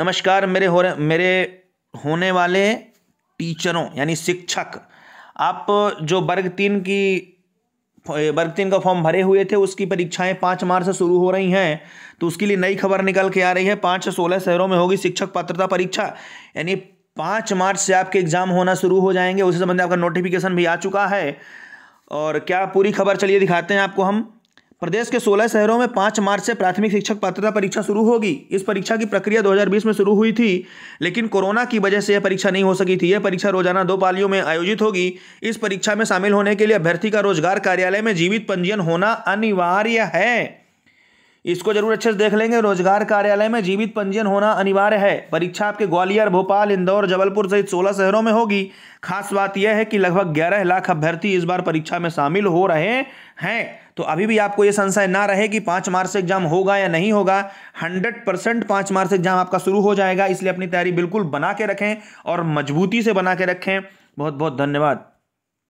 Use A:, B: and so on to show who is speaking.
A: नमस्कार मेरे हो रहे मेरे होने वाले टीचरों यानी शिक्षक आप जो वर्ग तीन की वर्ग तीन का फॉर्म भरे हुए थे उसकी परीक्षाएं पाँच मार्च से शुरू हो रही हैं तो उसके लिए नई खबर निकल के आ रही है पाँच से सोलह शहरों में होगी शिक्षक पात्रता परीक्षा यानी पाँच मार्च से आपके एग्ज़ाम होना शुरू हो जाएंगे उसी संबंधी आपका नोटिफिकेशन भी आ चुका है और क्या पूरी खबर चलिए दिखाते हैं आपको हम प्रदेश के 16 शहरों में 5 मार्च से प्राथमिक शिक्षक पात्रता परीक्षा शुरू होगी इस परीक्षा की प्रक्रिया 2020 में शुरू हुई थी लेकिन कोरोना की वजह से यह परीक्षा नहीं हो सकी थी यह परीक्षा रोजाना दो पालियों में आयोजित होगी इस परीक्षा में शामिल होने के लिए अभ्यर्थी का रोजगार कार्यालय में जीवित पंजीयन होना अनिवार्य है इसको जरूर अच्छे से देख लेंगे रोजगार कार्यालय में जीवित पंजीयन होना अनिवार्य है परीक्षा आपके ग्वालियर भोपाल इंदौर जबलपुर सहित 16 शहरों में होगी खास बात यह है कि लगभग 11 लाख अभ्यर्थी इस बार परीक्षा में शामिल हो रहे हैं तो अभी भी आपको ये संशय ना रहे कि पाँच मार्च से एग्जाम होगा या नहीं होगा हंड्रेड परसेंट पाँच मार्च से एग्जाम आपका शुरू हो जाएगा इसलिए अपनी तैयारी बिल्कुल बना के रखें और मजबूती से बना के रखें बहुत बहुत धन्यवाद